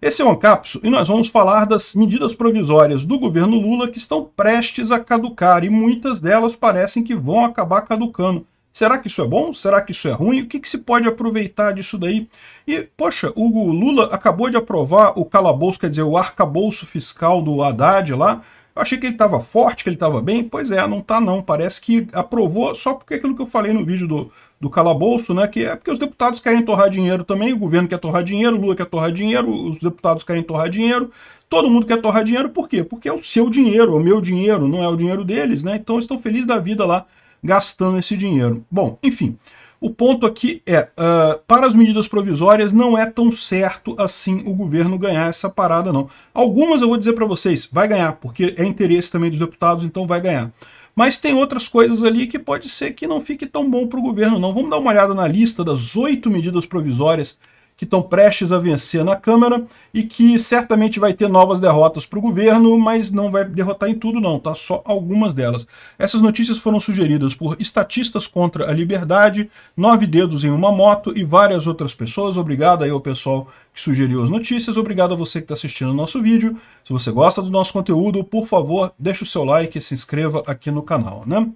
Esse é o Ancapso e nós vamos falar das medidas provisórias do governo Lula que estão prestes a caducar e muitas delas parecem que vão acabar caducando. Será que isso é bom? Será que isso é ruim? O que, que se pode aproveitar disso daí? E, poxa, o Lula acabou de aprovar o calabouço, quer dizer, o arcabouço fiscal do Haddad lá, eu achei que ele estava forte, que ele estava bem. Pois é, não está não. Parece que aprovou só porque é aquilo que eu falei no vídeo do, do calabouço, né? Que é porque os deputados querem torrar dinheiro também, o governo quer torrar dinheiro, o Lula quer torrar dinheiro, os deputados querem torrar dinheiro, todo mundo quer torrar dinheiro, por quê? Porque é o seu dinheiro, é o meu dinheiro, não é o dinheiro deles, né? Então estão felizes da vida lá gastando esse dinheiro. Bom, enfim. O ponto aqui é, uh, para as medidas provisórias não é tão certo assim o governo ganhar essa parada não. Algumas eu vou dizer para vocês, vai ganhar, porque é interesse também dos deputados, então vai ganhar. Mas tem outras coisas ali que pode ser que não fique tão bom para o governo, não. Vamos dar uma olhada na lista das oito medidas provisórias que estão prestes a vencer na Câmara e que certamente vai ter novas derrotas para o governo, mas não vai derrotar em tudo não, tá? Só algumas delas. Essas notícias foram sugeridas por Estatistas contra a Liberdade, Nove Dedos em uma Moto e várias outras pessoas. Obrigado aí ao pessoal que sugeriu as notícias, obrigado a você que está assistindo o nosso vídeo. Se você gosta do nosso conteúdo, por favor, deixa o seu like e se inscreva aqui no canal, né?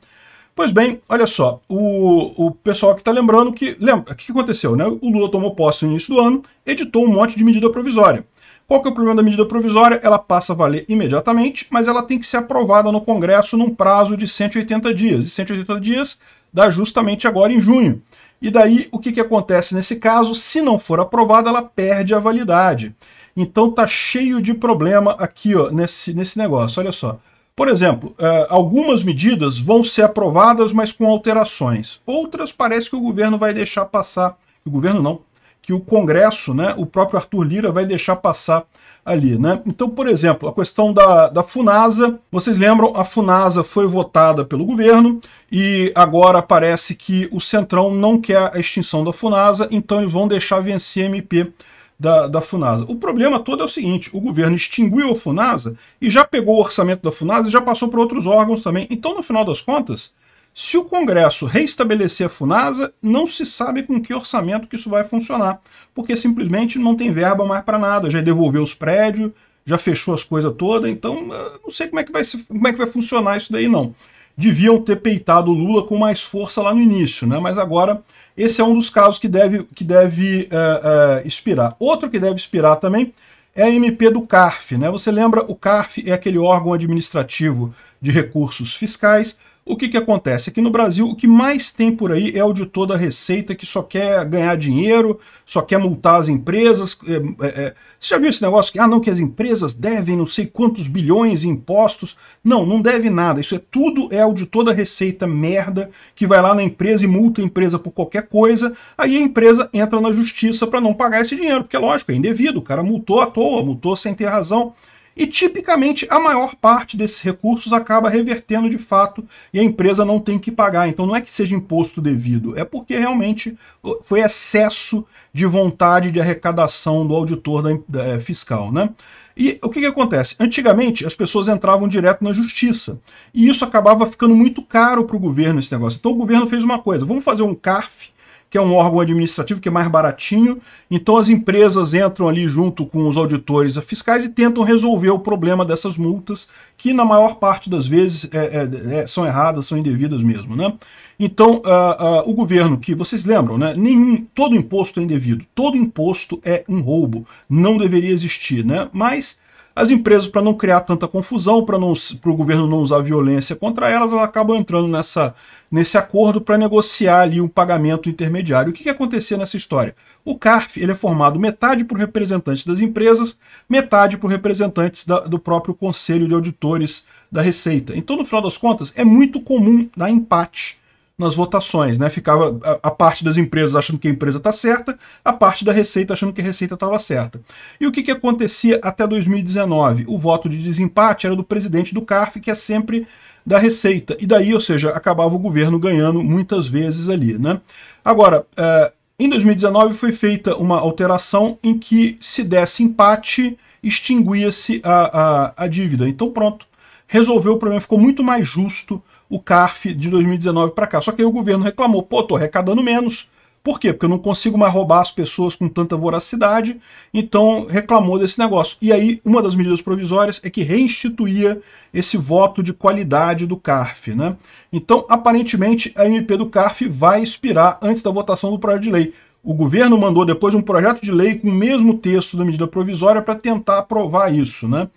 Pois bem, olha só, o, o pessoal que está lembrando que. Lembra, o que aconteceu? Né? O Lula tomou posse no início do ano, editou um monte de medida provisória. Qual que é o problema da medida provisória? Ela passa a valer imediatamente, mas ela tem que ser aprovada no Congresso num prazo de 180 dias. E 180 dias dá justamente agora em junho. E daí, o que, que acontece nesse caso? Se não for aprovada, ela perde a validade. Então tá cheio de problema aqui ó, nesse, nesse negócio. Olha só. Por exemplo, eh, algumas medidas vão ser aprovadas, mas com alterações. Outras parece que o governo vai deixar passar, o governo não, que o Congresso, né, o próprio Arthur Lira vai deixar passar ali. Né? Então, por exemplo, a questão da, da FUNASA, vocês lembram, a FUNASA foi votada pelo governo e agora parece que o Centrão não quer a extinção da FUNASA, então eles vão deixar vencer a MP da, da FUNASA. O problema todo é o seguinte: o governo extinguiu a FUNASA e já pegou o orçamento da FUNASA e já passou para outros órgãos também. Então, no final das contas, se o Congresso reestabelecer a FUNASA, não se sabe com que orçamento que isso vai funcionar, porque simplesmente não tem verba mais para nada, já devolveu os prédios, já fechou as coisas todas, então ah, não sei como é que vai, como é que vai funcionar isso daí não deviam ter peitado Lula com mais força lá no início, né? mas agora esse é um dos casos que deve, que deve uh, expirar. Outro que deve expirar também é a MP do CARF. Né? Você lembra, o CARF é aquele órgão administrativo de recursos fiscais. O que, que acontece? Aqui no Brasil, o que mais tem por aí é auditor da Receita que só quer ganhar dinheiro, só quer multar as empresas. É, é, é, você já viu esse negócio que, ah, não, que as empresas devem não sei quantos bilhões em impostos? Não, não deve nada. Isso é tudo é auditor da Receita merda que vai lá na empresa e multa a empresa por qualquer coisa. Aí a empresa entra na justiça para não pagar esse dinheiro, porque é lógico, é indevido. O cara multou à toa, multou sem ter razão. E tipicamente a maior parte desses recursos acaba revertendo de fato e a empresa não tem que pagar. Então não é que seja imposto devido, é porque realmente foi excesso de vontade de arrecadação do auditor da, da, é, fiscal. Né? E o que, que acontece? Antigamente as pessoas entravam direto na justiça e isso acabava ficando muito caro para o governo esse negócio. Então o governo fez uma coisa: vamos fazer um CARF que é um órgão administrativo que é mais baratinho. Então as empresas entram ali junto com os auditores fiscais e tentam resolver o problema dessas multas, que na maior parte das vezes é, é, é são erradas, são indevidas mesmo. Né? Então uh, uh, o governo, que vocês lembram, né? Nenhum, todo imposto é indevido, todo imposto é um roubo, não deveria existir, né? mas as empresas, para não criar tanta confusão, para o governo não usar violência contra elas, elas acabam entrando nessa, nesse acordo para negociar ali um pagamento intermediário. O que, que acontecia nessa história? O CARF ele é formado metade por representantes das empresas, metade por representantes da, do próprio Conselho de Auditores da Receita. Então, no final das contas, é muito comum dar empate nas votações, né? Ficava a, a parte das empresas achando que a empresa está certa, a parte da Receita achando que a Receita estava certa. E o que, que acontecia até 2019? O voto de desempate era do presidente do CARF, que é sempre da Receita. E daí, ou seja, acabava o governo ganhando muitas vezes ali, né? Agora, é, em 2019 foi feita uma alteração em que se desse empate, extinguia-se a, a, a dívida. Então pronto, resolveu o problema, ficou muito mais justo o CARF de 2019 para cá. Só que aí o governo reclamou, pô, tô arrecadando menos. Por quê? Porque eu não consigo mais roubar as pessoas com tanta voracidade, então reclamou desse negócio. E aí, uma das medidas provisórias é que reinstituía esse voto de qualidade do CARF. Né? Então, aparentemente, a MP do CARF vai expirar antes da votação do projeto de lei. O governo mandou depois um projeto de lei com o mesmo texto da medida provisória para tentar aprovar isso. Né?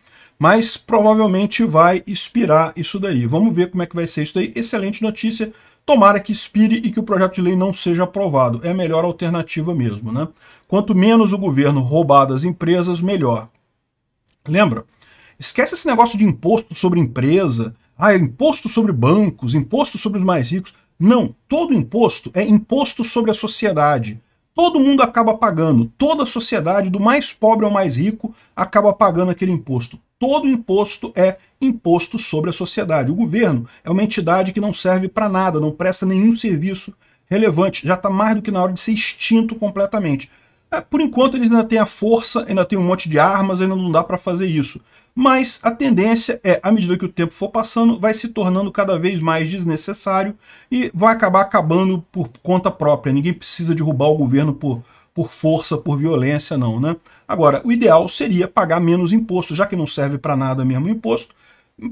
mas provavelmente vai expirar isso daí. Vamos ver como é que vai ser isso daí. Excelente notícia. Tomara que expire e que o projeto de lei não seja aprovado. É a melhor alternativa mesmo, né? Quanto menos o governo roubar das empresas, melhor. Lembra? Esquece esse negócio de imposto sobre empresa, ah, é imposto sobre bancos, imposto sobre os mais ricos. Não, todo imposto é imposto sobre a sociedade todo mundo acaba pagando, toda a sociedade, do mais pobre ao mais rico, acaba pagando aquele imposto todo imposto é imposto sobre a sociedade. O governo é uma entidade que não serve para nada, não presta nenhum serviço relevante, já está mais do que na hora de ser extinto completamente. É, por enquanto eles ainda têm a força, ainda tem um monte de armas, ainda não dá para fazer isso. Mas a tendência é, à medida que o tempo for passando, vai se tornando cada vez mais desnecessário e vai acabar acabando por conta própria. Ninguém precisa derrubar o governo por por força, por violência, não, né? Agora, o ideal seria pagar menos imposto, já que não serve para nada mesmo o imposto,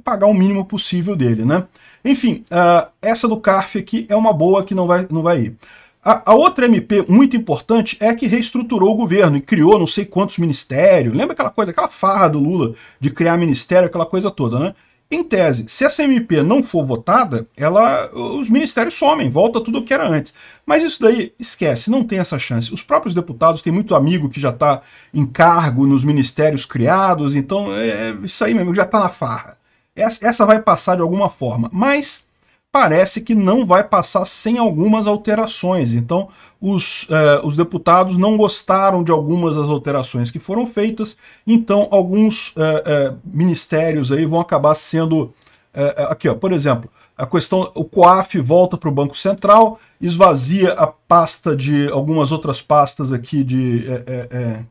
pagar o mínimo possível dele, né? Enfim, uh, essa do CARF aqui é uma boa que não vai, não vai ir. A, a, outra MP muito importante é que reestruturou o governo e criou não sei quantos ministérios. Lembra aquela coisa, aquela farra do Lula de criar ministério, aquela coisa toda, né? Em tese, se essa MP não for votada, ela, os ministérios somem, volta tudo o que era antes. Mas isso daí, esquece, não tem essa chance. Os próprios deputados têm muito amigo que já está em cargo nos ministérios criados, então é, isso aí mesmo, já está na farra. Essa, essa vai passar de alguma forma. Mas parece que não vai passar sem algumas alterações. Então, os, eh, os deputados não gostaram de algumas das alterações que foram feitas, então alguns eh, eh, ministérios aí vão acabar sendo... Eh, eh, aqui, ó, por exemplo, a questão, o COAF volta para o Banco Central, esvazia a pasta de algumas outras pastas aqui de... Eh,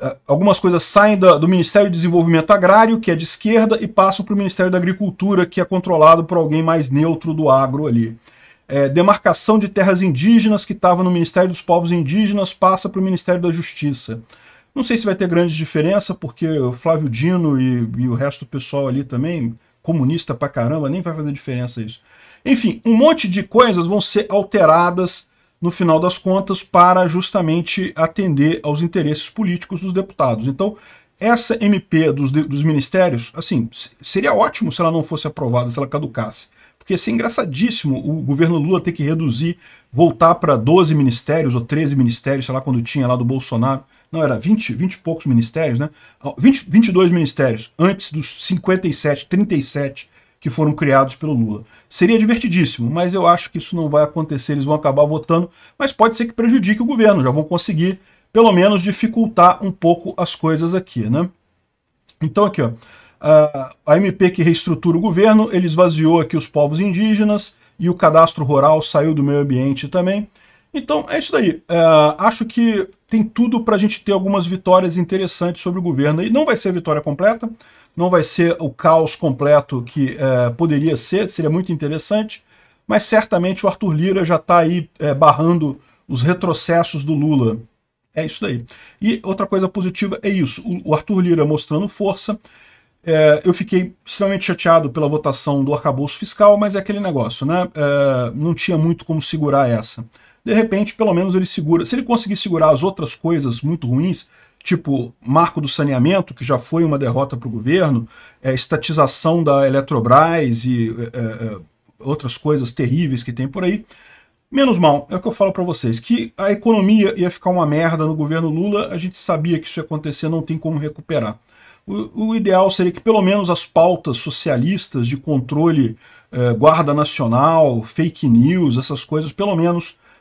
é, algumas coisas saem do, do Ministério do Desenvolvimento Agrário, que é de esquerda, e passam para o Ministério da Agricultura, que é controlado por alguém mais neutro do agro ali. É, demarcação de terras indígenas, que estava no Ministério dos Povos Indígenas, passa para o Ministério da Justiça. Não sei se vai ter grande diferença, porque o Flávio Dino e, e o resto do pessoal ali também, comunista pra caramba, nem vai fazer diferença isso. Enfim, um monte de coisas vão ser alteradas no final das contas, para justamente atender aos interesses políticos dos deputados. Então, essa MP dos, dos ministérios, assim, seria ótimo se ela não fosse aprovada, se ela caducasse. Porque seria engraçadíssimo o governo Lula ter que reduzir, voltar para 12 ministérios ou 13 ministérios, sei lá, quando tinha lá do Bolsonaro. Não, era 20, 20 e poucos ministérios, né? 20, 22 ministérios, antes dos 57, 37 que foram criados pelo Lula. Seria divertidíssimo, mas eu acho que isso não vai acontecer, eles vão acabar votando, mas pode ser que prejudique o governo, já vão conseguir, pelo menos, dificultar um pouco as coisas aqui, né? Então aqui, ó, a MP que reestrutura o governo, ele esvaziou aqui os povos indígenas e o cadastro rural saiu do meio ambiente também. Então é isso daí. É, acho que tem tudo para a gente ter algumas vitórias interessantes sobre o governo. E não vai ser vitória completa, não vai ser o caos completo que é, poderia ser, seria muito interessante, mas certamente o Arthur Lira já está aí é, barrando os retrocessos do Lula. É isso daí. E outra coisa positiva é isso, o Arthur Lira mostrando força. É, eu fiquei extremamente chateado pela votação do arcabouço fiscal, mas é aquele negócio, né? É, não tinha muito como segurar essa de repente, pelo menos ele segura. Se ele conseguir segurar as outras coisas muito ruins, tipo marco do saneamento, que já foi uma derrota para o governo, é, estatização da Eletrobras e é, é, outras coisas terríveis que tem por aí, Menos mal, é o que eu falo para vocês, que a economia ia ficar uma merda no governo Lula, a gente sabia que isso ia acontecer, não tem como recuperar. O, o ideal seria que pelo menos as pautas socialistas de controle, eh, guarda nacional, fake news, essas coisas, pelo menos